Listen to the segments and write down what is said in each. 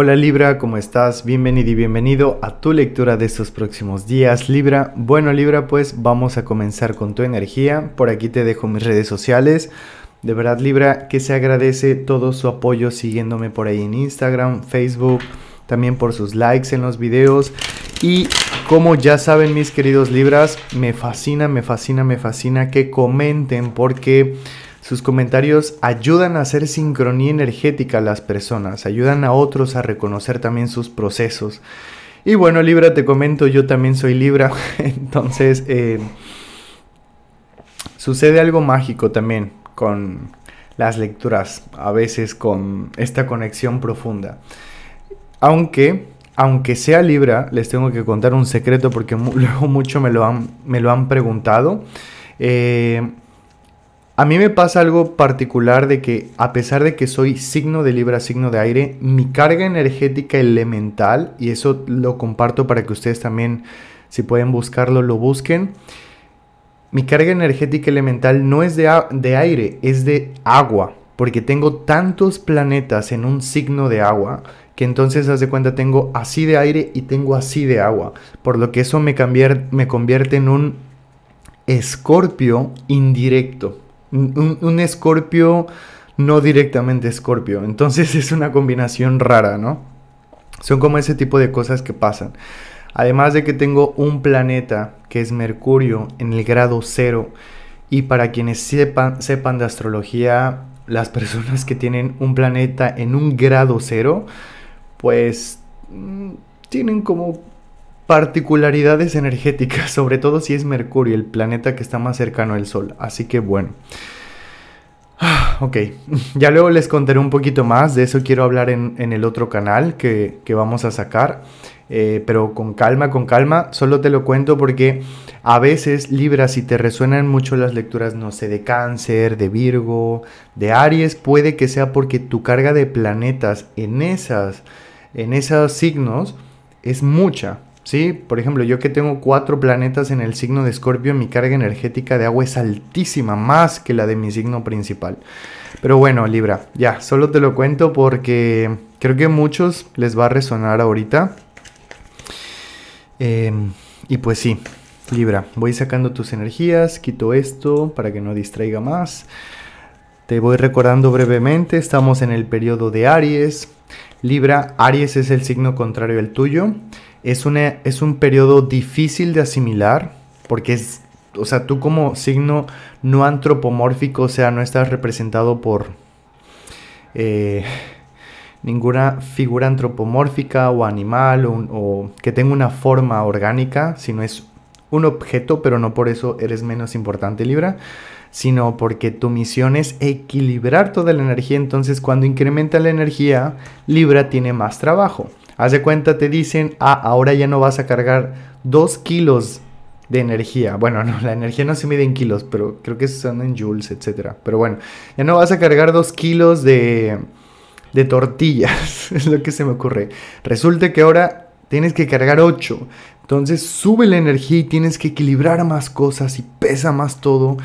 Hola Libra, ¿cómo estás? Bienvenido y bienvenido a tu lectura de estos próximos días, Libra. Bueno, Libra, pues vamos a comenzar con tu energía. Por aquí te dejo mis redes sociales. De verdad, Libra, que se agradece todo su apoyo siguiéndome por ahí en Instagram, Facebook, también por sus likes en los videos. Y como ya saben mis queridos Libras, me fascina, me fascina, me fascina que comenten porque sus comentarios ayudan a hacer sincronía energética a las personas, ayudan a otros a reconocer también sus procesos. Y bueno, Libra, te comento, yo también soy Libra, entonces eh, sucede algo mágico también con las lecturas, a veces con esta conexión profunda. Aunque, aunque sea Libra, les tengo que contar un secreto porque luego mucho me lo han, me lo han preguntado. Eh, a mí me pasa algo particular de que a pesar de que soy signo de Libra, signo de aire, mi carga energética elemental, y eso lo comparto para que ustedes también, si pueden buscarlo, lo busquen, mi carga energética elemental no es de, de aire, es de agua, porque tengo tantos planetas en un signo de agua que entonces haz de cuenta tengo así de aire y tengo así de agua, por lo que eso me, me convierte en un escorpio indirecto un escorpio no directamente escorpio. Entonces es una combinación rara, ¿no? Son como ese tipo de cosas que pasan. Además de que tengo un planeta que es Mercurio en el grado cero. Y para quienes sepan, sepan de astrología, las personas que tienen un planeta en un grado cero, pues mm, tienen como particularidades energéticas, sobre todo si es Mercurio, el planeta que está más cercano al Sol. Así que bueno. Ok, ya luego les contaré un poquito más, de eso quiero hablar en, el otro canal que, vamos a sacar, eh, pero con calma, con calma, solo te lo cuento porque a veces Libra, si te resuenan mucho las lecturas, no sé, de cáncer, de Virgo, de Aries, puede que sea porque tu carga de planetas en, esas, en esos signos es mucha, Sí, por ejemplo, yo que tengo cuatro planetas en el signo de Escorpio, mi carga energética de agua es altísima, más que la de mi signo principal. Pero bueno, Libra, ya, solo te lo cuento porque creo que a muchos les va a resonar ahorita. Em, y pues sí, Libra, voy sacando tus energías, quito esto para que no distraiga más. Te voy recordando brevemente, estamos en el periodo de Aries. Libra, Aries es el signo contrario al tuyo es, es un periodo difícil de asimilar porque es, o sea, tú como signo no antropomórfico, o sea, no estás representado por eh, ninguna figura antropomórfica o animal o, o que tenga una forma orgánica, sino es un objeto, pero no por eso eres menos importante Libra sino porque tu misión es equilibrar toda la energía. Entonces, cuando incrementa la energía, Libra tiene más trabajo. ...hace cuenta, te dicen, ah, ahora ya no vas a cargar 2 kilos de energía. Bueno, no, la energía no se mide en kilos, pero creo que son en joules, etc. Pero bueno, ya no vas a cargar 2 kilos de, de tortillas, es lo que se me ocurre. Resulta que ahora tienes que cargar 8. Entonces sube la energía y tienes que equilibrar más cosas y pesa más todo.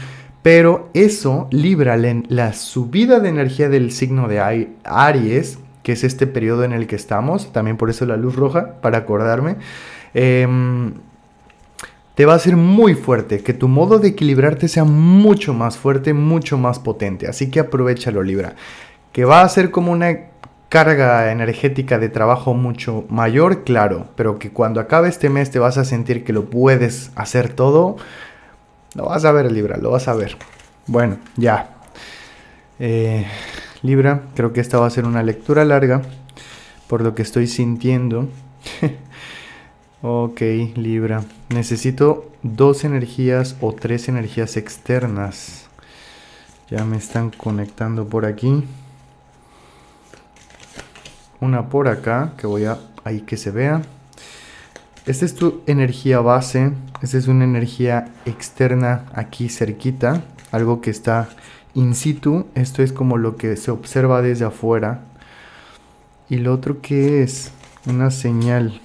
Pero eso libra la subida de energía del signo de Aries que es este periodo en el que estamos, también por eso la luz roja, para acordarme, em, te va a ser muy fuerte, que tu modo de equilibrarte sea mucho más fuerte, mucho más potente, así que aprovechalo Libra, que va a ser como una carga energética de trabajo mucho mayor, claro, pero que cuando acabe este mes te vas a sentir que lo puedes hacer todo, lo vas a ver Libra, lo vas a ver. Bueno, ya. Eh, Libra, creo que esta va a ser una lectura larga, por lo que estoy sintiendo. ok, Libra, necesito dos energías o tres energías externas. Ya me están conectando por aquí. Una por acá, que voy a ahí que se vea. Esta es tu energía base, esta es una energía externa aquí cerquita, algo que está in situ, esto es como lo que se observa desde afuera. Y lo otro que es una señal.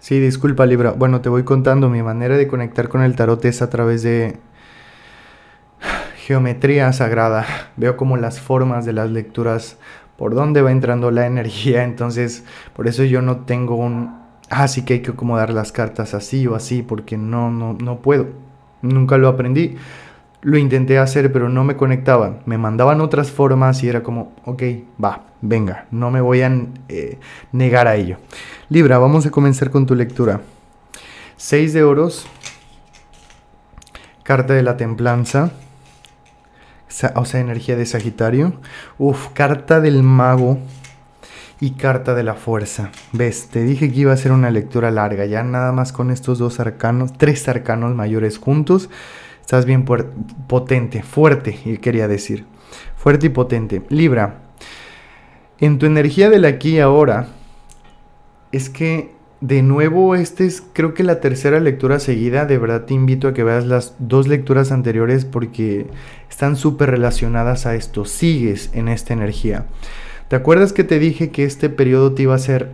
Sí, disculpa Libra. Bueno, te voy contando, mi manera de conectar con el tarot es a través de geometría sagrada. Veo como las formas de las lecturas, por dónde va entrando la energía. Entonces, por eso yo no tengo un... Ah, sí que hay que acomodar las cartas así o así, porque no, no, no puedo. Nunca lo aprendí. Lo intenté hacer, pero no me conectaban. Me mandaban otras formas y era como, ok, va, venga, no me voy a eh, negar a ello. Libra, vamos a comenzar con tu lectura. 6 de oros, carta de la templanza, o sea, energía de Sagitario. Uf, carta del mago y carta de la fuerza. Ves, te dije que iba a ser una lectura larga, ya nada más con estos dos arcanos, tres arcanos mayores juntos. Estás bien potente, fuerte, y quería decir. Fuerte y potente. Libra, en tu energía del aquí y ahora, es que de nuevo, esta es creo que la tercera lectura seguida. De verdad te invito a que veas las dos lecturas anteriores porque están súper relacionadas a esto. Sigues en esta energía. ¿Te acuerdas que te dije que este periodo te iba a ser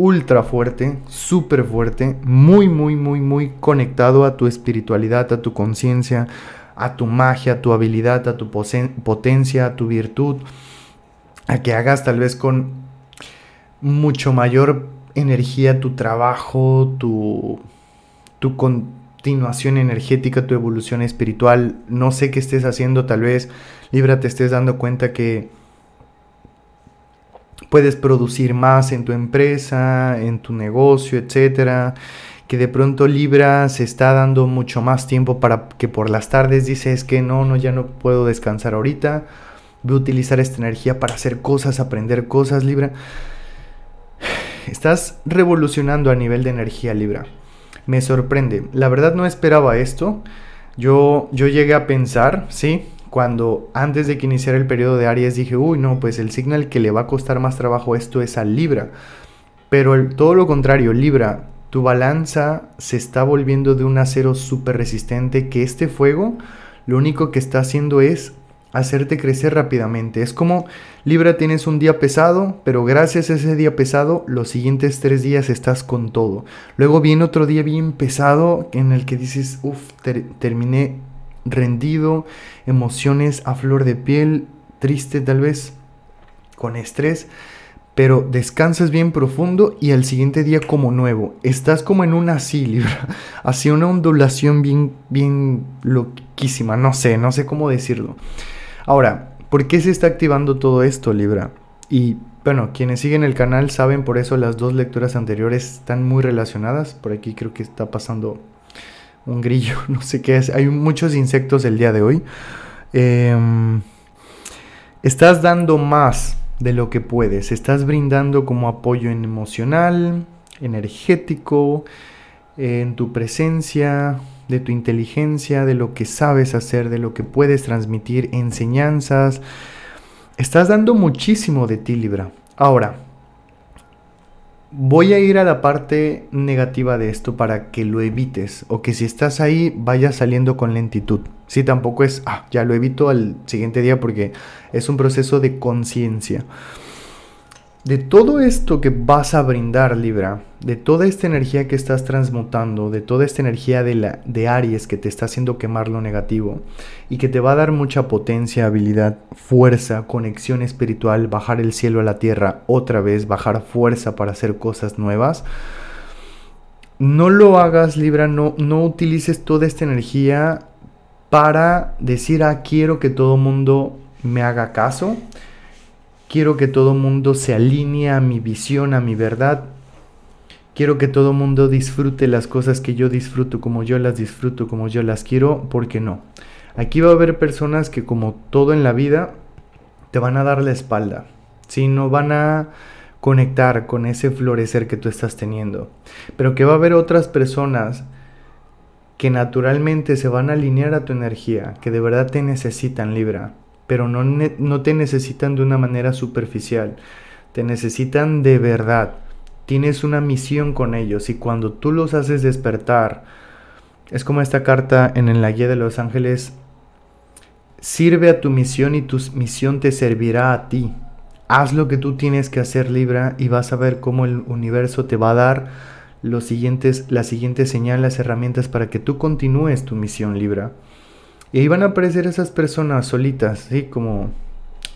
ultra fuerte, súper fuerte, muy, muy, muy, muy conectado a tu espiritualidad, a tu conciencia, a tu magia, a tu habilidad, a tu potencia, a tu virtud, a que hagas tal vez con mucho mayor energía tu trabajo, tu, tu continuación energética, tu evolución espiritual. No sé qué estés haciendo, tal vez, Libra, te estés dando cuenta que puedes producir más en tu empresa, en tu negocio, etcétera. Que de pronto Libra se está dando mucho más tiempo para que por las tardes dices que no, no, ya no puedo descansar ahorita. Voy a utilizar esta energía para hacer cosas, aprender cosas, Libra. Estás revolucionando a nivel de energía, Libra. Me sorprende. La verdad no esperaba esto. Yo, yo llegué a pensar, sí, cuando antes de que iniciara el periodo de Aries dije, uy, no, pues el signal que le va a costar más trabajo esto es a Libra. Pero todo lo contrario, Libra, tu balanza se está volviendo de un acero súper resistente que este fuego lo único que está haciendo es hacerte crecer rápidamente. Es como Libra tienes un día pesado, pero gracias a ese día pesado los siguientes tres días estás con todo. Luego viene otro día bien pesado en el que dices, uff, terminé rendido, emociones a flor de piel, triste tal vez, con estrés, pero descansas bien profundo y al siguiente día como nuevo. Estás como en una así, Libra, así una ondulación bien, bien loquísima, no sé, no sé cómo decirlo. Ahora, ¿por qué se está activando todo esto, Libra? Y bueno, quienes siguen el canal saben, por eso las dos lecturas anteriores están muy relacionadas. Por aquí creo que está pasando un grillo, no sé qué es. Hay muchos insectos el día de hoy. Em, estás dando más de lo que puedes. Estás brindando como apoyo emocional, energético, en tu presencia, de tu inteligencia, de lo que sabes hacer, de lo que puedes transmitir, enseñanzas. Estás dando muchísimo de ti, Libra. Ahora, Voy a ir a la parte negativa de esto para que lo evites o que si estás ahí vaya saliendo con lentitud. Si tampoco es, ah, ya lo evito al siguiente día porque es un proceso de conciencia de todo esto que vas a brindar, Libra, de toda esta energía que estás transmutando, de toda esta energía de, la, de Aries que te está haciendo quemar lo negativo y que te va a dar mucha potencia, habilidad, fuerza, conexión espiritual, bajar el cielo a la tierra otra vez, bajar fuerza para hacer cosas nuevas. No lo hagas, Libra, no, no utilices toda esta energía para decir, ah, quiero que todo mundo me haga caso Quiero que todo mundo se alinee a mi visión, a mi verdad. Quiero que todo mundo disfrute las cosas que yo disfruto, como yo las disfruto, como yo las quiero, porque no. Aquí va a haber personas que como todo en la vida, te van a dar la espalda. Si no van a conectar con ese florecer que tú estás teniendo. Pero que va a haber otras personas que naturalmente se van a alinear a tu energía, que de verdad te necesitan Libra pero no, te necesitan de una manera superficial, te necesitan de verdad. Tienes una misión con ellos y cuando tú los haces despertar, es como esta carta en la guía de los ángeles, sirve a tu misión y tu misión te servirá a ti. Haz lo que tú tienes que hacer Libra y vas a ver cómo el universo te va a dar los siguientes, las siguientes señales, las herramientas para que tú continúes tu misión Libra. Y ahí van a aparecer esas personas solitas, ¿sí? Como,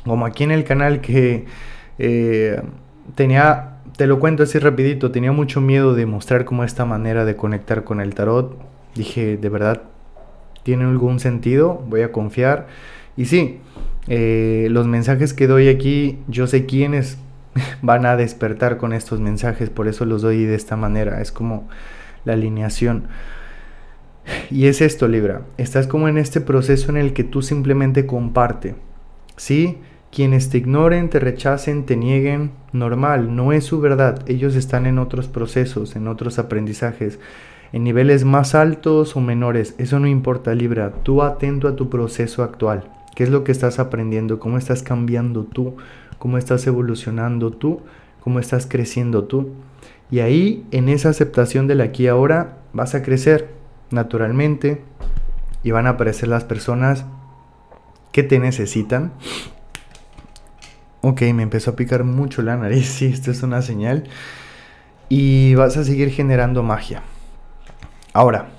como aquí en el canal que eh, tenía, te lo cuento así rapidito, tenía mucho miedo de mostrar como esta manera de conectar con el tarot. Dije, de verdad, ¿tiene algún sentido? Voy a confiar. Y sí, eh, los mensajes que doy aquí, yo sé quiénes van a despertar con estos mensajes, por eso los doy de esta manera, es como la alineación. Y es esto, Libra. Estás como en este proceso en el que tú simplemente comparte. ¿Sí? Quienes te ignoren, te rechacen, te nieguen, normal, no es su verdad. Ellos están en otros procesos, en otros aprendizajes, en niveles más altos o menores. Eso no importa, Libra. Tú atento a tu proceso actual. ¿Qué es lo que estás aprendiendo? ¿Cómo estás cambiando tú? ¿Cómo estás evolucionando tú? ¿Cómo estás creciendo tú? Y ahí, en esa aceptación del aquí y ahora, vas a crecer naturalmente y van a aparecer las personas que te necesitan. Ok, me empezó a picar mucho la nariz, si, esta es una señal. Y vas a seguir generando magia. Ahora.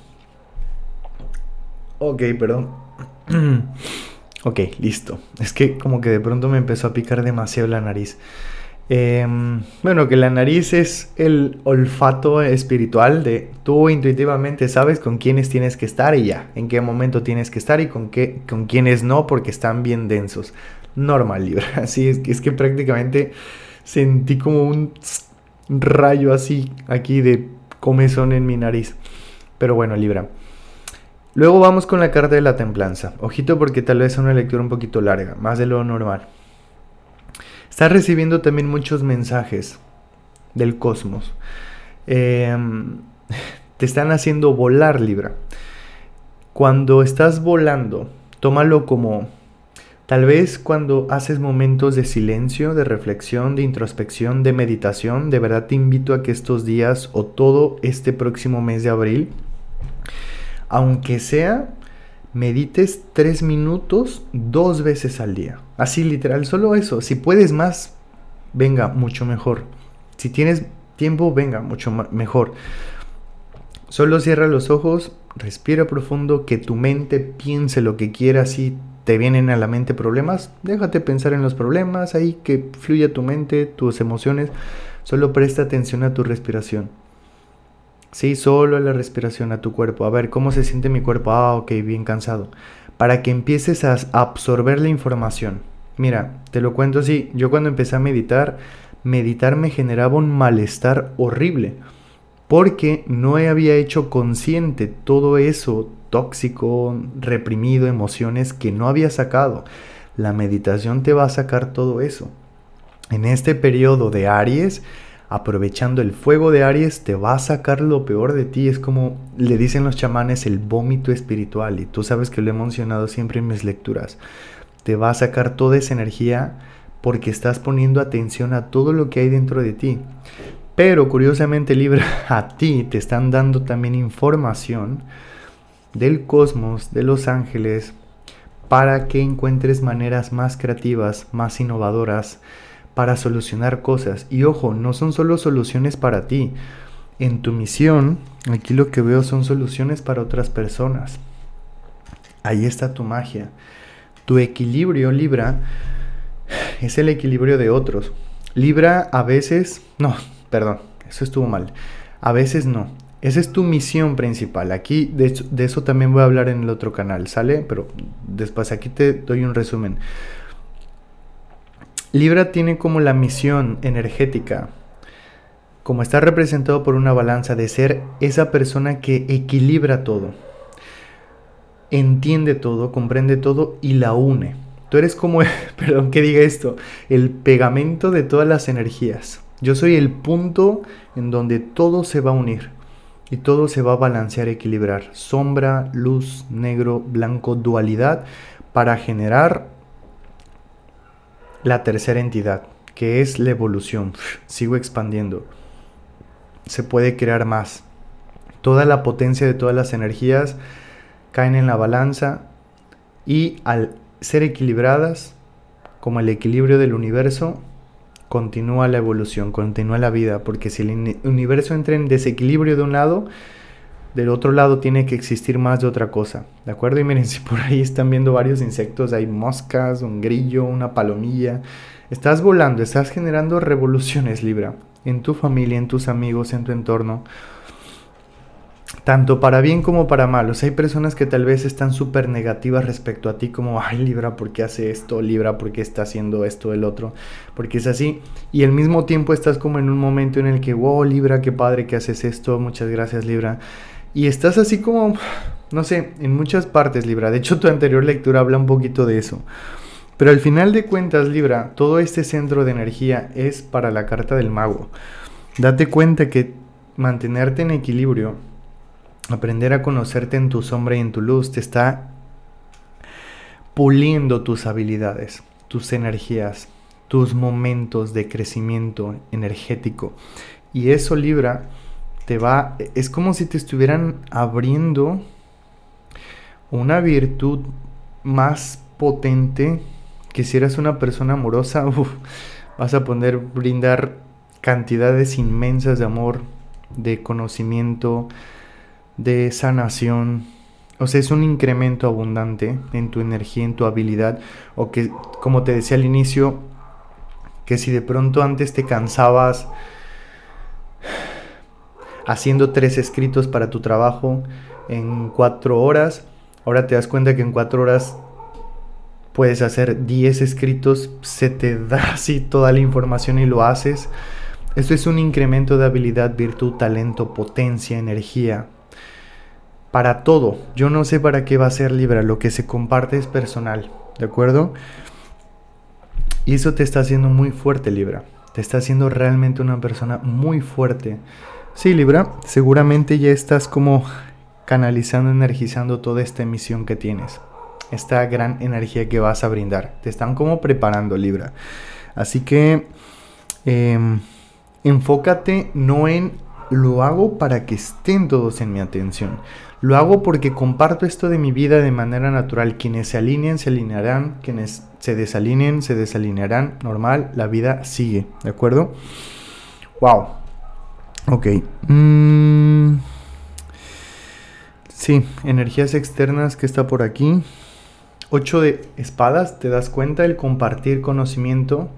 Ok, perdón. ok, listo. Es que como que de pronto me empezó a picar demasiado la nariz. Em, bueno, que la nariz es el olfato espiritual de tú intuitivamente sabes con quiénes tienes que estar y ya, en qué momento tienes que estar y con, qué, con quiénes no porque están bien densos. Normal, Libra. Así es que, es que prácticamente sentí como un rayo así aquí de comezón en mi nariz. Pero bueno, Libra. Luego vamos con la carta de la templanza. Ojito porque tal vez es una lectura un poquito larga, más de lo normal. Estás recibiendo también muchos mensajes del cosmos. Em, te están haciendo volar, Libra. Cuando estás volando, tómalo como Tal vez cuando haces momentos de silencio, de reflexión, de introspección, de meditación, de verdad te invito a que estos días o todo este próximo mes de abril, aunque sea medites tres minutos dos veces al día. Así literal, solo eso. Si puedes más, venga, mucho mejor. Si tienes tiempo, venga, mucho mejor. Solo cierra los ojos, respira profundo, que tu mente piense lo que quiera. Si te vienen a la mente problemas, déjate pensar en los problemas, ahí que fluya tu mente, tus emociones. Solo presta atención a tu respiración. Sí, solo la respiración a tu cuerpo. A ver, ¿cómo se siente mi cuerpo? Ah, ok, bien cansado. Para que empieces a absorber la información. Mira, te lo cuento así. Yo cuando empecé a meditar, meditar me generaba un malestar horrible. Porque no había hecho consciente todo eso tóxico, reprimido, emociones que no había sacado. La meditación te va a sacar todo eso. En este periodo de Aries, aprovechando el fuego de Aries, te va a sacar lo peor de ti. Es como le dicen los chamanes el vómito espiritual. Y tú sabes que lo he mencionado siempre en mis lecturas. Te va a sacar toda esa energía porque estás poniendo atención a todo lo que hay dentro de ti. Pero curiosamente Libra, a ti te están dando también información del cosmos, de los ángeles, para que encuentres maneras más creativas, más innovadoras, para solucionar cosas. Y ojo, no son solo soluciones para ti. En tu misión, aquí lo que veo son soluciones para otras personas. Ahí está tu magia. Tu equilibrio, Libra, es el equilibrio de otros. Libra a veces, no, perdón, eso estuvo mal. A veces no. Esa es tu misión principal. Aquí de, de eso también voy a hablar en el otro canal, ¿sale? Pero después aquí te doy un resumen. Libra tiene como la misión energética, como está representado por una balanza, de ser esa persona que equilibra todo, entiende todo, comprende todo y la une. Tú eres como, perdón que diga esto, el pegamento de todas las energías. Yo soy el punto en donde todo se va a unir y todo se va a balancear, equilibrar. Sombra, luz, negro, blanco, dualidad para generar la tercera entidad, que es la evolución. Sigo expandiendo. Se puede crear más. Toda la potencia de todas las energías caen en la balanza y al ser equilibradas, como el equilibrio del universo, continúa la evolución, continúa la vida, porque si el universo entra en desequilibrio de un lado, del otro lado tiene que existir más de otra cosa, ¿de acuerdo? Y miren, si por ahí están viendo varios insectos, hay moscas, un grillo, una palomilla, estás volando, estás generando revoluciones, Libra, en tu familia, en tus amigos, en tu entorno, tanto para bien como para mal. O hay personas que tal vez están súper negativas respecto a ti, como, ay, Libra, ¿por qué hace esto? Libra, ¿por qué está haciendo esto, el otro? Porque es así. Y al mismo tiempo estás como en un momento en el que, wow, Libra, qué padre que haces esto, muchas gracias, Libra y estás así como, no sé, en muchas partes, Libra. De hecho, tu anterior lectura habla un poquito de eso. Pero al final de cuentas, Libra, todo este centro de energía es para la carta del mago. Date cuenta que mantenerte en equilibrio, aprender a conocerte en tu sombra y en tu luz, te está puliendo tus habilidades, tus energías, tus momentos de crecimiento energético. Y eso, Libra, te va, es como si te estuvieran abriendo una virtud más potente que si eras una persona amorosa, vas a poder brindar cantidades inmensas de amor, de conocimiento, de sanación. O sea, es un incremento abundante en tu energía, en tu habilidad. O que, como te decía al inicio, que si de pronto antes te cansabas haciendo tres escritos para tu trabajo en cuatro horas. Ahora te das cuenta que en cuatro horas puedes hacer diez escritos, se te da así toda la información y lo haces. Esto es un incremento de habilidad, virtud, talento, potencia, energía. Para todo. Yo no sé para qué va a ser Libra. Lo que se comparte es personal. ¿De acuerdo? Y eso te está haciendo muy fuerte, Libra. Te está haciendo realmente una persona muy fuerte. Sí, Libra, seguramente ya estás como canalizando, energizando toda esta emisión que tienes, esta gran energía que vas a brindar. Te están como preparando, Libra. Así que em, enfócate no en lo hago para que estén todos en mi atención. Lo hago porque comparto esto de mi vida de manera natural. Quienes se alineen, se alinearán. Quienes se desalineen, se desalinearán. Normal, la vida sigue. ¿De acuerdo? ¡Wow! Ok. Mm. Sí, energías externas que está por aquí. Ocho de espadas, te das cuenta, el compartir conocimiento,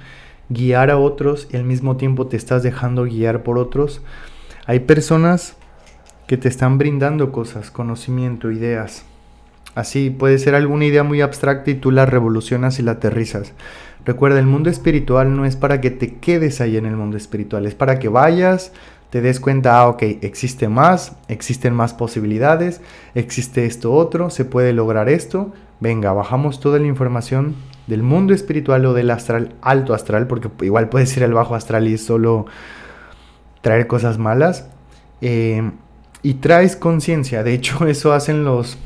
guiar a otros y al mismo tiempo te estás dejando guiar por otros. Hay personas que te están brindando cosas, conocimiento, ideas. Así puede ser alguna idea muy abstracta y tú la revolucionas y la aterrizas. Recuerda, el mundo espiritual no es para que te quedes ahí en el mundo espiritual, es para que vayas, te des cuenta, ah, ok, existe más, existen más posibilidades, existe esto otro, se puede lograr esto, venga, bajamos toda la información del mundo espiritual o del astral, alto astral, porque igual puedes ir al bajo astral y solo traer cosas malas, eh, y traes conciencia, de hecho eso hacen los,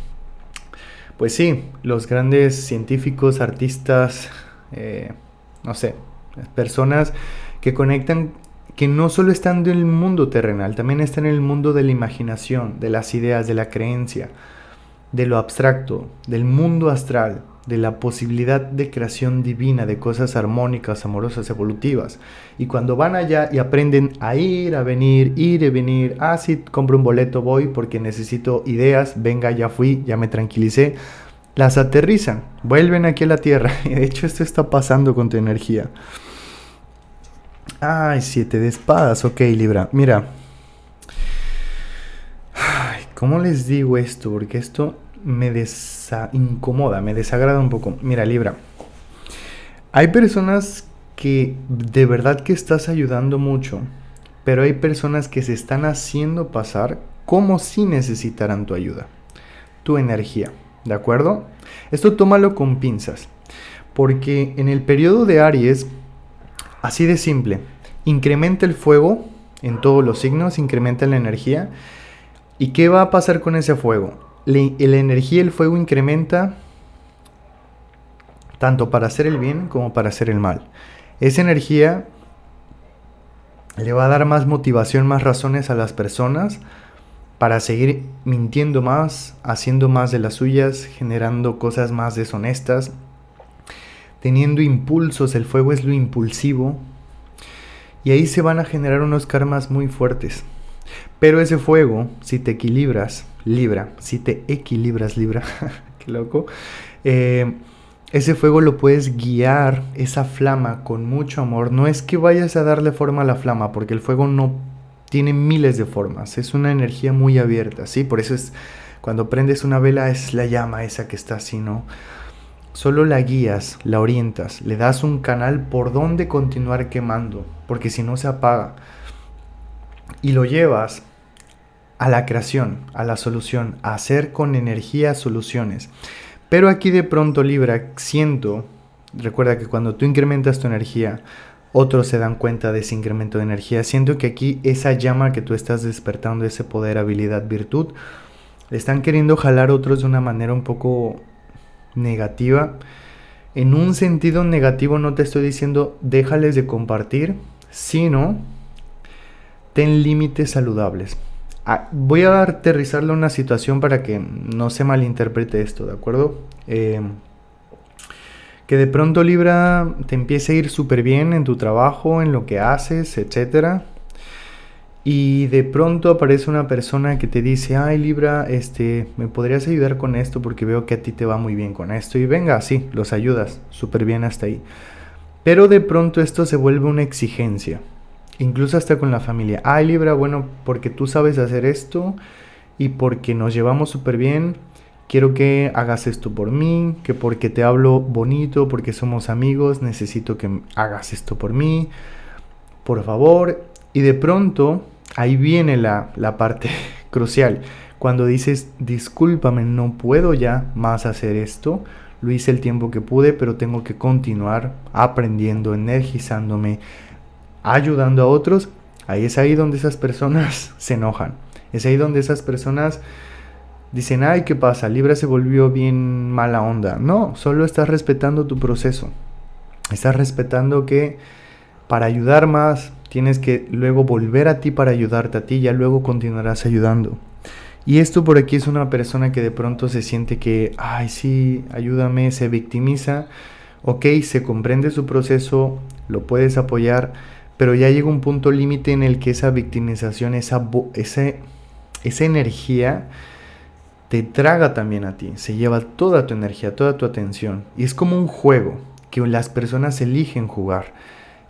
pues sí, los grandes científicos, artistas, eh, no sé, personas que conectan que no solo están en el mundo terrenal, también está en el mundo de la imaginación, de las ideas, de la creencia, de lo abstracto, del mundo astral, de la posibilidad de creación divina, de cosas armónicas, amorosas, evolutivas. Y cuando van allá y aprenden a ir, a venir, ir y venir, ah, sí, compro un boleto, voy porque necesito ideas, venga, ya fui, ya me tranquilicé, las aterrizan, vuelven aquí a la Tierra. de hecho esto está pasando con tu energía. Ay, siete de espadas. Ok, Libra. Mira. Ay, ¿Cómo les digo esto? Porque esto me incomoda, me desagrada un poco. Mira, Libra. Hay personas que de verdad que estás ayudando mucho, pero hay personas que se están haciendo pasar como si necesitaran tu ayuda, tu energía, ¿de acuerdo? Esto tómalo con pinzas, porque en el periodo de Aries Así de simple. Incrementa el fuego en todos los signos, incrementa la energía. ¿Y qué va a pasar con ese fuego? La, energía, el fuego incrementa tanto para hacer el bien como para hacer el mal. Esa energía le va a dar más motivación, más razones a las personas para seguir mintiendo más, haciendo más de las suyas, generando cosas más deshonestas, teniendo impulsos, el fuego es lo impulsivo, y ahí se van a generar unos karmas muy fuertes. Pero ese fuego, si te equilibras, libra, si te equilibras, libra, qué loco, eh, ese fuego lo puedes guiar, esa flama, con mucho amor. No es que vayas a darle forma a la flama, porque el fuego no tiene miles de formas, es una energía muy abierta, ¿sí? Por eso es, cuando prendes una vela es la llama esa que está así, ¿no? Solo la guías, la orientas, le das un canal por donde continuar quemando, porque si no se apaga. Y lo llevas a la creación, a la solución, a hacer con energía soluciones. Pero aquí de pronto Libra, siento, recuerda que cuando tú incrementas tu energía, otros se dan cuenta de ese incremento de energía. Siento que aquí esa llama que tú estás despertando, ese poder, habilidad, virtud, están queriendo jalar otros de una manera un poco negativa. En un sentido negativo no te estoy diciendo déjales de compartir, sino ten límites saludables. Ah, voy a aterrizarle una situación para que no se malinterprete esto, ¿de acuerdo? Em, que de pronto Libra te empiece a ir súper bien en tu trabajo, en lo que haces, etcétera y de pronto aparece una persona que te dice, ay Libra, este, me podrías ayudar con esto porque veo que a ti te va muy bien con esto. Y venga, sí, los ayudas, súper bien hasta ahí. Pero de pronto esto se vuelve una exigencia, incluso hasta con la familia. Ay Libra, bueno, porque tú sabes hacer esto y porque nos llevamos súper bien, quiero que hagas esto por mí, que porque te hablo bonito, porque somos amigos, necesito que hagas esto por mí, por favor. Y de pronto ahí viene la, parte crucial. Cuando dices, discúlpame, no puedo ya más hacer esto, lo hice el tiempo que pude, pero tengo que continuar aprendiendo, energizándome, ayudando a otros, ahí es ahí donde esas personas se enojan. Es ahí donde esas personas dicen, ay, ¿qué pasa? Libra se volvió bien mala onda. No, solo estás respetando tu proceso. Estás respetando que para ayudar más, tienes que luego volver a ti para ayudarte a ti, ya luego continuarás ayudando. Y esto por aquí es una persona que de pronto se siente que, ay, sí, ayúdame, se victimiza. Ok, se comprende su proceso, lo puedes apoyar, pero ya llega un punto límite en el que esa victimización, esa, esa energía te traga también a ti, se lleva toda tu energía, toda tu atención. Y es como un juego que las personas eligen jugar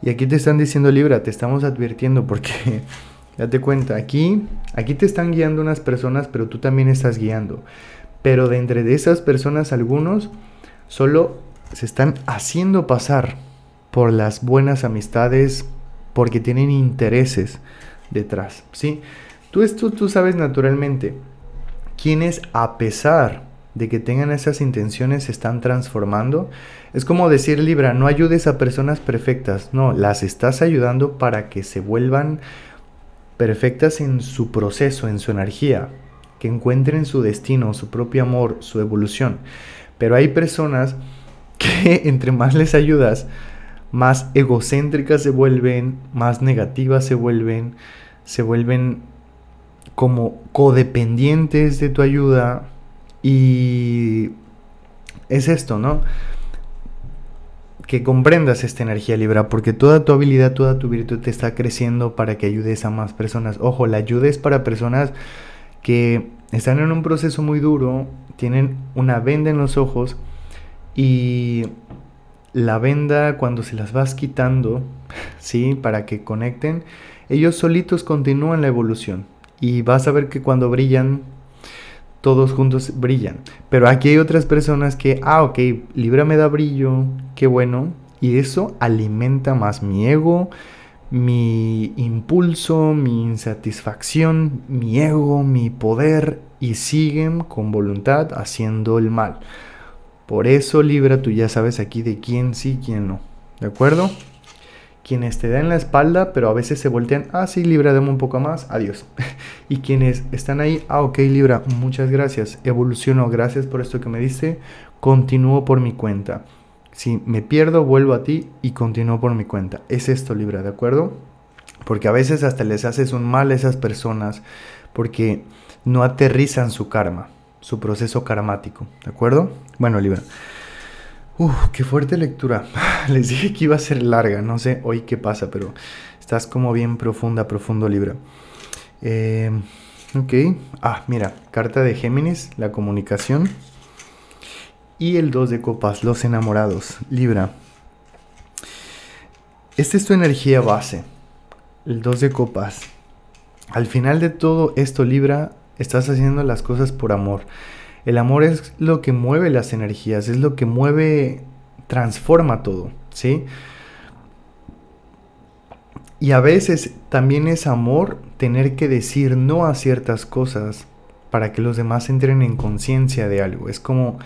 y aquí te están diciendo Libra, te estamos advirtiendo porque date cuenta, aquí aquí te están guiando unas personas, pero tú también estás guiando. Pero de entre de esas personas algunos solo se están haciendo pasar por las buenas amistades porque tienen intereses detrás, ¿sí? Tú tú sabes naturalmente es a pesar de que tengan esas intenciones se están transformando. Es como decir, Libra, no ayudes a personas perfectas, no, las estás ayudando para que se vuelvan perfectas en su proceso, en su energía, que encuentren su destino, su propio amor, su evolución. Pero hay personas que entre más les ayudas, más egocéntricas se vuelven, más negativas se vuelven, se vuelven como codependientes de tu ayuda, y es esto, ¿no? Que comprendas esta energía Libra, porque toda tu habilidad, toda tu virtud te está creciendo para que ayudes a más personas. Ojo, la ayuda es para personas que están en un proceso muy duro, tienen una venda en los ojos y la venda cuando se las vas quitando, ¿sí? Para que conecten, ellos solitos continúan la evolución y vas a ver que cuando brillan todos juntos brillan. Pero aquí hay otras personas que, ah, ok, Libra me da brillo, qué bueno. Y eso alimenta más mi ego, mi impulso, mi insatisfacción, mi ego, mi poder. Y siguen con voluntad haciendo el mal. Por eso, Libra, tú ya sabes aquí de quién sí, quién no. ¿De acuerdo? quienes te dan la espalda, pero a veces se voltean, ah, sí, Libra, dame un poco más, adiós. y quienes están ahí, ah, ok, Libra, muchas gracias, evoluciono, gracias por esto que me dice. continúo por mi cuenta. Si me pierdo, vuelvo a ti y continúo por mi cuenta. Es esto, Libra, ¿de acuerdo? Porque a veces hasta les haces un mal a esas personas porque no aterrizan su karma, su proceso karmático, ¿de acuerdo? Bueno, Libra. Uf, qué fuerte lectura. Les dije que iba a ser larga, no sé hoy qué pasa, pero estás como bien profunda, profundo Libra. Em, ok, ah, mira, carta de Géminis, la comunicación. Y el 2 de copas, los enamorados, Libra. Esta es tu energía base, el 2 de copas. Al final de todo esto, Libra, estás haciendo las cosas por amor. El amor es lo que mueve las energías, es lo que mueve, transforma todo, ¿sí? Y a veces también es amor tener que decir no a ciertas cosas para que los demás entren en conciencia de algo. Es como,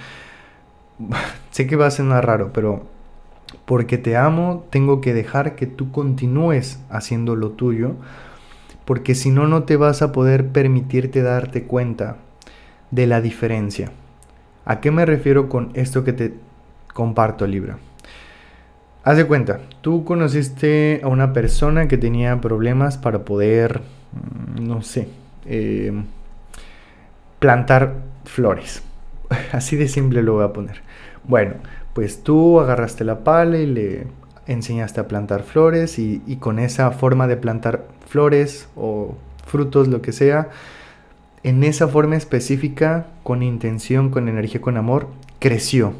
sé que va a sonar raro, pero porque te amo, tengo que dejar que tú continúes haciendo lo tuyo, porque si no, no te vas a poder permitirte darte cuenta de la diferencia. ¿A qué me refiero con esto que te comparto, Libra? Haz de cuenta, tú conociste a una persona que tenía problemas para poder, mm, no sé, eh, plantar flores. Así de simple lo voy a poner. Bueno, pues tú agarraste la pala y le enseñaste a plantar flores y con esa forma de plantar flores o frutos, lo que sea, en esa forma específica, con intención, con energía, con amor, creció.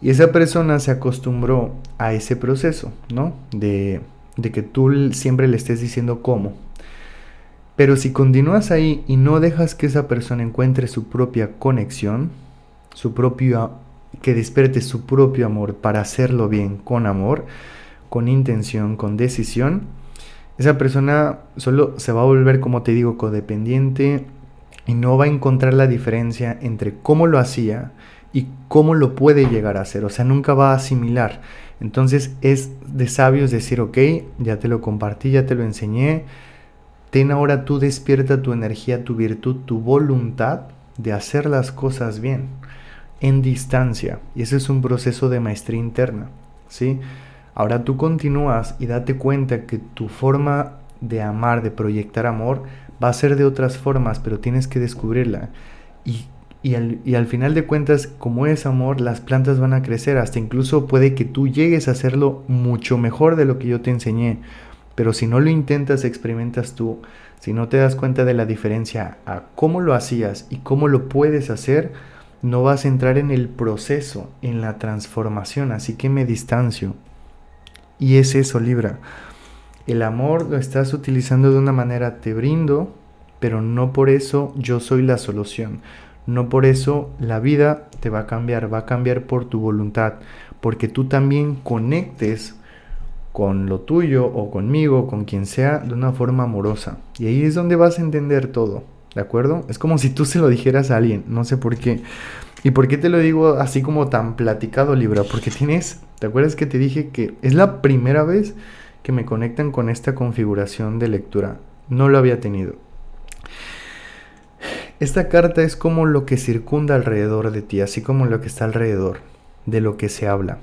Y esa persona se acostumbró a ese proceso, ¿no? De, que tú siempre le estés diciendo cómo. Pero si continúas ahí y no dejas que esa persona encuentre su propia conexión, su propia... que desperte su propio amor para hacerlo bien con amor, con intención, con decisión, esa persona solo se va a volver, como te digo, codependiente, y no va a encontrar la diferencia entre cómo lo hacía y cómo lo puede llegar a hacer. O sea, nunca va a asimilar. Entonces es de sabios decir, ok, ya te lo compartí, ya te lo enseñé. Ten ahora tú despierta tu energía, tu virtud, tu voluntad de hacer las cosas bien, en distancia. Y ese es un proceso de maestría interna. ¿sí? Ahora tú continúas y date cuenta que tu forma de amar, de proyectar amor, va a ser de otras formas, pero tienes que descubrirla. Y, al, y, al, final de cuentas, como es amor, las plantas van a crecer, hasta incluso puede que tú llegues a hacerlo mucho mejor de lo que yo te enseñé. Pero si no lo intentas, experimentas tú, si no te das cuenta de la diferencia a cómo lo hacías y cómo lo puedes hacer, no vas a entrar en el proceso, en la transformación, así que me distancio. Y es eso, Libra. El amor lo estás utilizando de una manera te brindo, pero no por eso yo soy la solución. No por eso la vida te va a cambiar, va a cambiar por tu voluntad, porque tú también conectes con lo tuyo o conmigo, con quien sea, de una forma amorosa. Y ahí es donde vas a entender todo, ¿de acuerdo? Es como si tú se lo dijeras a alguien, no sé por qué. ¿Y por qué te lo digo así como tan platicado, Libra? Porque tienes, ¿te acuerdas que te dije que es la primera vez que me conectan con esta configuración de lectura. No lo había tenido. Esta carta es como lo que circunda alrededor de ti, así como lo que está alrededor, de lo que se habla.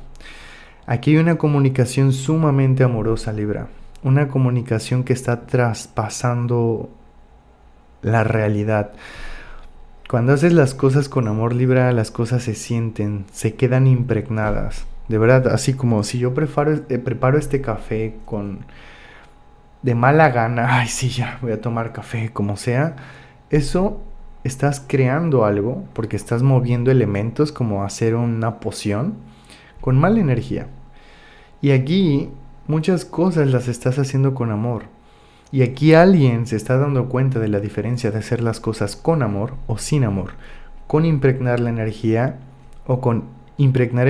Aquí hay una comunicación sumamente amorosa, Libra. Una comunicación que está traspasando la realidad. Cuando haces las cosas con amor Libra, las cosas se sienten, se quedan impregnadas. De verdad, así como si yo eh, preparo, este café con de mala gana, ay sí, ya voy a tomar café, como sea, eso estás creando algo porque estás moviendo elementos como hacer una poción con mala energía. Y aquí muchas cosas las estás haciendo con amor. Y aquí alguien se está dando cuenta de la diferencia de hacer las cosas con amor o sin amor, con impregnar la energía o con impregnar,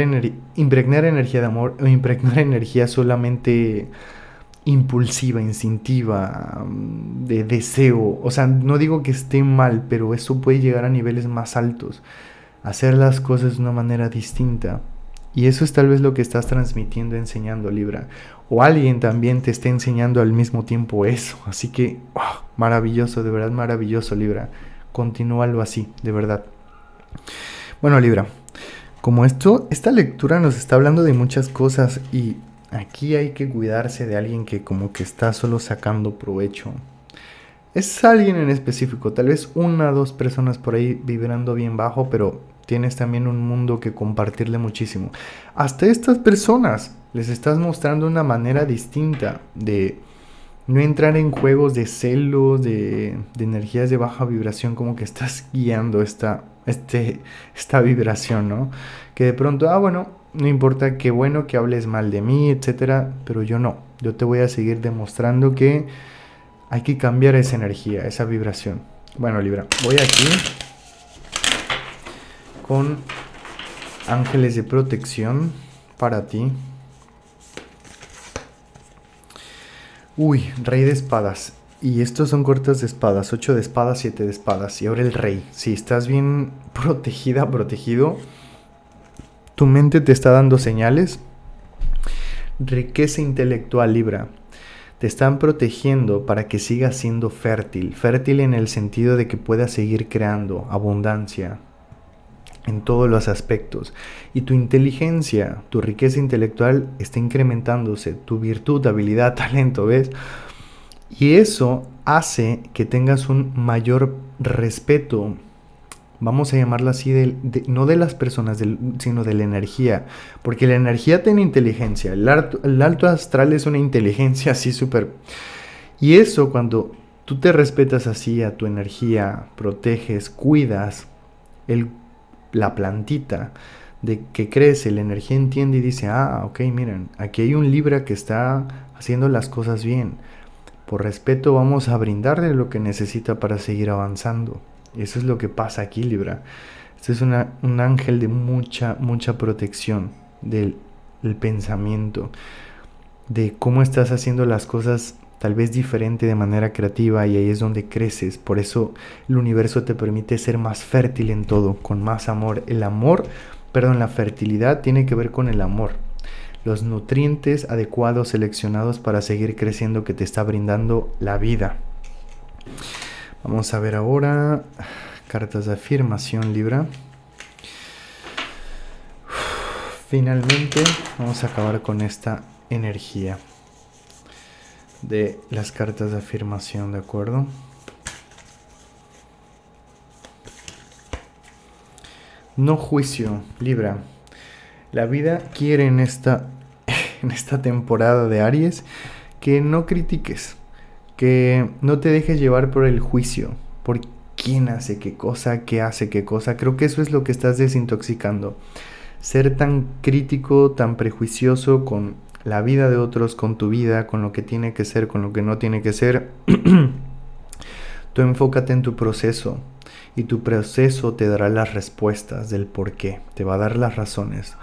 impregnar energía de amor o impregnar energía solamente impulsiva, instintiva, mm, de deseo. O sea, no digo que esté mal, pero eso puede llegar a niveles más altos. Hacer las cosas de una manera distinta. Y eso es tal vez lo que estás transmitiendo, enseñando Libra. O alguien también te está enseñando al mismo tiempo eso. Así que, maravilloso, de verdad maravilloso Libra. Continúalo así, de verdad. Bueno Libra, como esto, esta lectura nos está hablando de muchas cosas y aquí hay que cuidarse de alguien que como que está solo sacando provecho. Es alguien en específico, tal vez una o dos personas por ahí vibrando bien bajo, pero tienes también un mundo que compartirle muchísimo. Hasta estas personas les estás mostrando una manera distinta de no entrar en juegos de celos, de, energías de baja vibración, como que estás guiando esta este, esta vibración, ¿no? Que de pronto, ah, bueno, no importa qué bueno que hables mal de mí, etcétera, pero yo no. Yo te voy a seguir demostrando que hay que cambiar esa energía, esa vibración. Bueno, Libra, voy aquí con ángeles de protección para ti. Uy, rey de espadas. Y estos son cortas de espadas, ocho de espadas, siete de espadas. Y ahora el rey. Si estás bien protegida, protegido, tu mente te está dando señales. Riqueza intelectual libra. Te están protegiendo para que sigas siendo fértil. Fértil en el sentido de que puedas seguir creando abundancia en todos los aspectos. Y tu inteligencia, tu riqueza intelectual está incrementándose. Tu virtud, habilidad, talento, ¿ves? Y eso hace que tengas un mayor respeto, vamos a llamarlo así, no de las personas, sino de la energía. Porque la energía tiene inteligencia. El, alto, astral es una inteligencia así súper... Y eso cuando tú te respetas así a tu energía, proteges, cuidas la plantita de que crece, la energía entiende y dice, ah, ok, miren, aquí hay un Libra que está haciendo las cosas bien por respeto vamos a brindarle lo que necesita para seguir avanzando. Eso es lo que pasa aquí, Libra. Este es un ángel de mucha, mucha protección del, del pensamiento, de cómo estás haciendo las cosas tal vez diferente de manera creativa y ahí es donde creces. Por eso el universo te permite ser más fértil en todo, con más amor. El amor, perdón, la fertilidad tiene que ver con el amor los nutrientes adecuados seleccionados para seguir creciendo que te está brindando la vida. Vamos a ver ahora cartas de afirmación Libra. Finalmente vamos a acabar con esta energía de las cartas de afirmación, ¿de acuerdo? No juicio, Libra. La vida quiere en esta, en esta temporada de Aries que no critiques, que no te dejes llevar por el juicio, por quién hace qué cosa, qué hace qué cosa. Creo que eso es lo que estás desintoxicando. Ser tan crítico, tan prejuicioso con la vida de otros, con tu vida, con lo que tiene que ser, con lo que no tiene que ser. Tú enfócate en tu proceso y tu proceso te dará las respuestas del por qué, te va a dar las razones.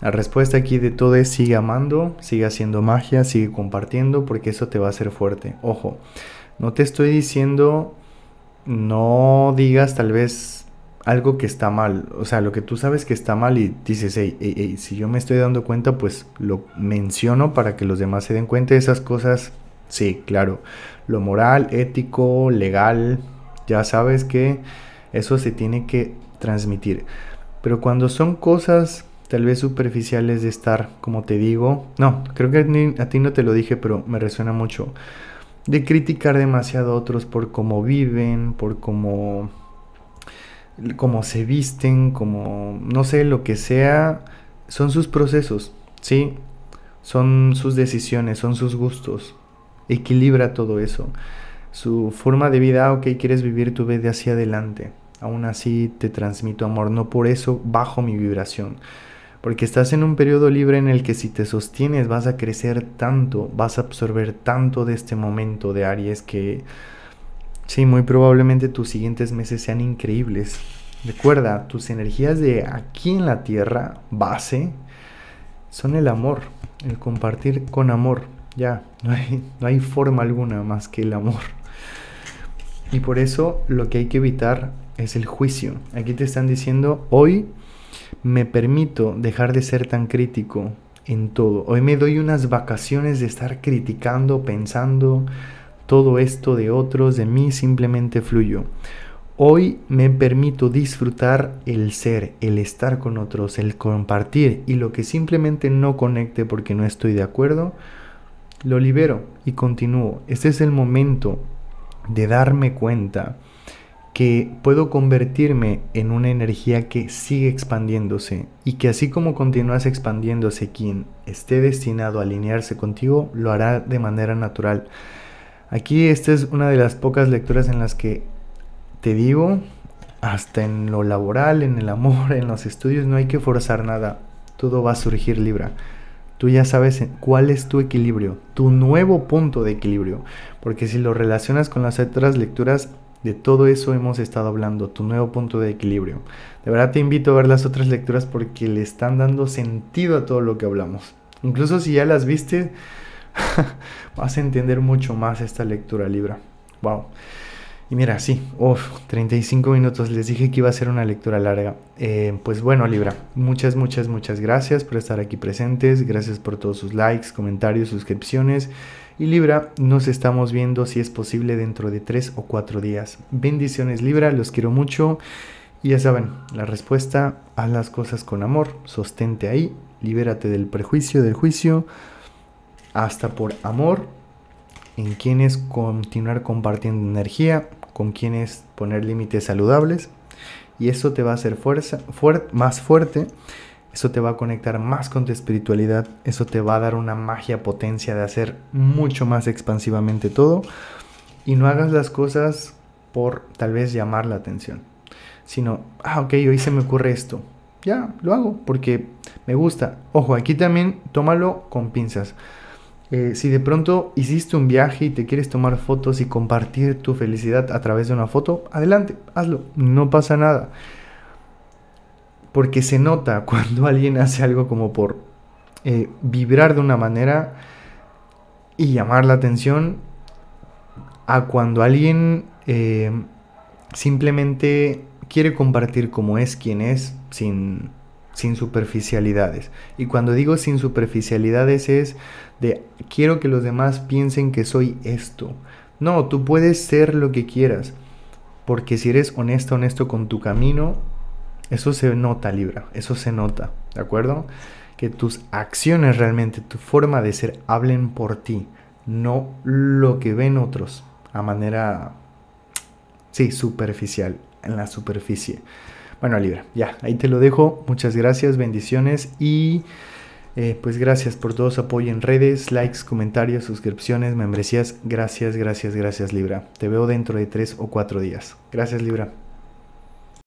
La respuesta aquí de todo es sigue amando, sigue haciendo magia, sigue compartiendo porque eso te va a hacer fuerte. Ojo, no te estoy diciendo no digas tal vez algo que está mal, o sea, lo que tú sabes que está mal y dices, si yo me estoy dando cuenta, pues lo menciono para que los demás se den cuenta de esas cosas. Sí, claro, lo moral, ético, legal, ya sabes que eso se tiene que transmitir. Pero cuando son cosas tal vez superficiales de estar, como te digo. No, creo que a ti no te lo dije, pero me resuena mucho. De criticar demasiado a otros por cómo viven, por cómo, se visten, como, no sé, lo que sea. Son sus procesos, ¿sí? Son sus decisiones, son sus gustos. Equilibra todo eso. Su forma de vida, ok, quieres vivir tu vida hacia adelante. Aún así te transmito amor, no por eso bajo mi vibración porque estás en un periodo libre en el que si te sostienes vas a crecer tanto, vas a absorber tanto de este momento de Aries que sí, muy probablemente tus siguientes meses sean increíbles. Recuerda, tus energías de aquí en la Tierra, base, son el amor, el compartir con amor. Ya, no hay, no hay forma alguna más que el amor. Y por eso lo que hay que evitar es el juicio. Aquí te están diciendo, hoy me permito dejar de ser tan crítico en todo. Hoy me doy unas vacaciones de estar criticando, pensando todo esto de otros, de mí simplemente fluyo. Hoy me permito disfrutar el ser, el estar con otros, el compartir y lo que simplemente no conecte porque no estoy de acuerdo, lo libero y continúo. Este es el momento de darme cuenta que puedo convertirme en una energía que sigue expandiéndose y que así como continúas expandiéndose, quien esté destinado a alinearse contigo lo hará de manera natural. Aquí esta es una de las pocas lecturas en las que te digo, hasta en lo laboral, en el amor, en los estudios, no hay que forzar nada, todo va a surgir Libra. Tú ya sabes cuál es tu equilibrio, tu nuevo punto de equilibrio, porque si lo relacionas con las otras lecturas, de todo eso hemos estado hablando, tu nuevo punto de equilibrio. De verdad te invito a ver las otras lecturas porque le están dando sentido a todo lo que hablamos. Incluso si ya las viste, vas a entender mucho más esta lectura libra. Wow. Y mira, sí, uff, 35 minutos, les dije que iba a ser una lectura larga. Eh, pues bueno, Libra, muchas, muchas, muchas gracias por estar aquí presentes, gracias por todos sus likes, comentarios, suscripciones. Y Libra, nos estamos viendo si es posible dentro de tres o cuatro días. Bendiciones Libra, los quiero mucho. Y ya saben, la respuesta, haz las cosas con amor, sostente ahí, libérate del prejuicio, del juicio, hasta por amor, en quienes continuar compartiendo energía, con quienes poner límites saludables. Y eso te va a hacer fuerza, más fuerte eso te va a conectar más con tu espiritualidad, eso te va a dar una magia potencia de hacer mucho más expansivamente todo y no hagas las cosas por tal vez llamar la atención, sino, ah, ok, hoy se me ocurre esto, ya lo hago porque me gusta. Ojo, aquí también tómalo con pinzas. Eh, si de pronto hiciste un viaje y te quieres tomar fotos y compartir tu felicidad a través de una foto, adelante, hazlo, no pasa nada porque se nota cuando alguien hace algo como por eh, vibrar de una manera y llamar la atención a cuando alguien eh, simplemente quiere compartir como es quien es sin, sin superficialidades. Y cuando digo sin superficialidades es de quiero que los demás piensen que soy esto. No, tú puedes ser lo que quieras. Porque si eres honesto, honesto con tu camino, eso se nota, Libra, eso se nota, ¿de acuerdo? Que tus acciones realmente, tu forma de ser, hablen por ti, no lo que ven otros a manera, sí, superficial, en la superficie. Bueno, Libra, ya, ahí te lo dejo. Muchas gracias, bendiciones y eh, pues gracias por todo su apoyo en redes, likes, comentarios, suscripciones, membresías. Gracias, gracias, gracias, Libra. Te veo dentro de tres o cuatro días. Gracias, Libra.